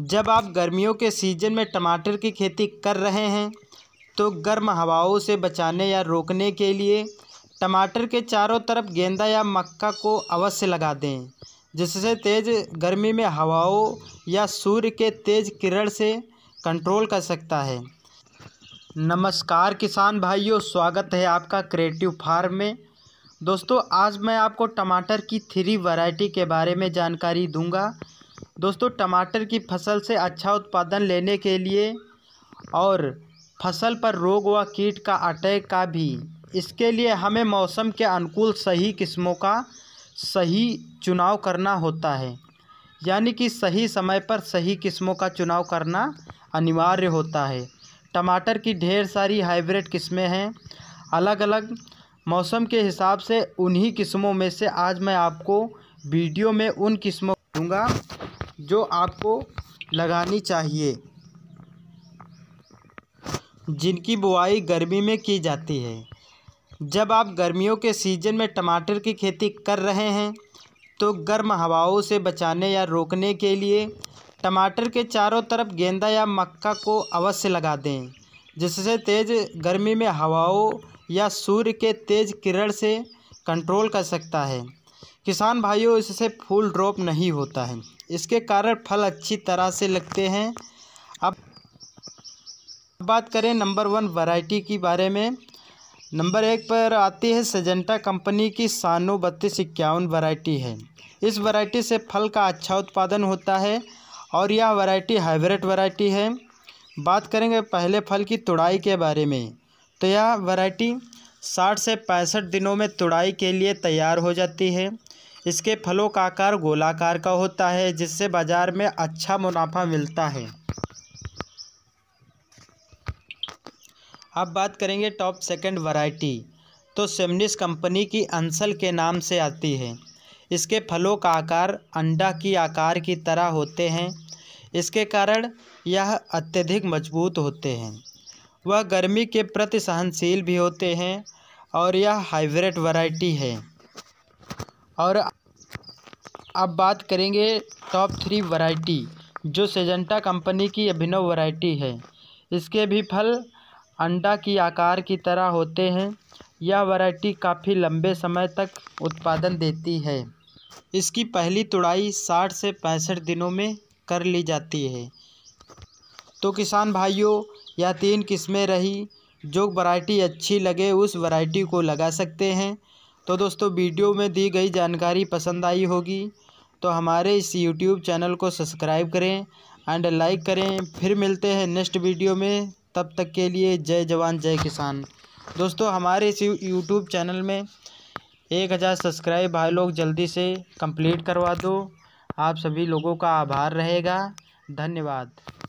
जब आप गर्मियों के सीजन में टमाटर की खेती कर रहे हैं तो गर्म हवाओं से बचाने या रोकने के लिए टमाटर के चारों तरफ गेंदा या मक्का को अवश्य लगा दें जिससे तेज़ गर्मी में हवाओं या सूर्य के तेज़ किरण से कंट्रोल कर सकता है नमस्कार किसान भाइयों स्वागत है आपका क्रिएटिव फार्म में दोस्तों आज मैं आपको टमाटर की थ्री वैरायटी के बारे में जानकारी दूंगा दोस्तों टमाटर की फसल से अच्छा उत्पादन लेने के लिए और फसल पर रोग व कीट का अटैक का भी इसके लिए हमें मौसम के अनुकूल सही किस्मों का सही चुनाव करना होता है यानी कि सही समय पर सही किस्मों का चुनाव करना अनिवार्य होता है टमाटर की ढेर सारी हाइब्रिड किस्में हैं अलग अलग मौसम के हिसाब से उन्हीं किस्मों में से आज मैं आपको वीडियो में उन किस्मों दूँगा जो आपको लगानी चाहिए जिनकी बुआई गर्मी में की जाती है जब आप गर्मियों के सीज़न में टमाटर की खेती कर रहे हैं तो गर्म हवाओं से बचाने या रोकने के लिए टमाटर के चारों तरफ गेंदा या मक्का को अवश्य लगा दें जिससे तेज़ गर्मी में हवाओं या सूर्य के तेज़ किरण से कंट्रोल कर सकता है किसान भाइयों इससे फूल ड्रॉप नहीं होता है इसके कारण फल अच्छी तरह से लगते हैं अब बात करें नंबर वन वैरायटी के बारे में नंबर एक पर आती है सजेंटा कंपनी की सानो बत्तीस इक्यावन वरायटी है इस वैरायटी से फल का अच्छा उत्पादन होता है और यह वैरायटी हाइब्रिड वैरायटी है बात करेंगे पहले फल की तुड़ाई के बारे में तो यह वैरायटी साठ से पैंसठ दिनों में तुड़ाई के लिए तैयार हो जाती है इसके फलों का आकार गोलाकार का होता है जिससे बाज़ार में अच्छा मुनाफा मिलता है अब बात करेंगे टॉप सेकंड वैरायटी तो सेमनिस कंपनी की अंसल के नाम से आती है इसके फलों का आकार अंडा की आकार की तरह होते हैं इसके कारण यह अत्यधिक मजबूत होते हैं वह गर्मी के प्रति सहनशील भी होते हैं और यह हाइब्रिड वैरायटी है और अब बात करेंगे टॉप थ्री वैरायटी जो सेजेंटा कंपनी की अभिनव वैरायटी है इसके भी फल अंडा की आकार की तरह होते हैं यह वैरायटी काफ़ी लंबे समय तक उत्पादन देती है इसकी पहली तुड़ाई साठ से पैंसठ दिनों में कर ली जाती है तो किसान भाइयों यह तीन किस्में रही जो वैरायटी अच्छी लगे उस वैरायटी को लगा सकते हैं तो दोस्तों वीडियो में दी गई जानकारी पसंद आई होगी तो हमारे इस यूट्यूब चैनल को सब्सक्राइब करें एंड लाइक करें फिर मिलते हैं नेक्स्ट वीडियो में तब तक के लिए जय जवान जय किसान दोस्तों हमारे इस यूट्यूब चैनल में एक हज़ार सब्सक्राइब भाई लोग जल्दी से कंप्लीट करवा दो आप सभी लोगों का आभार रहेगा धन्यवाद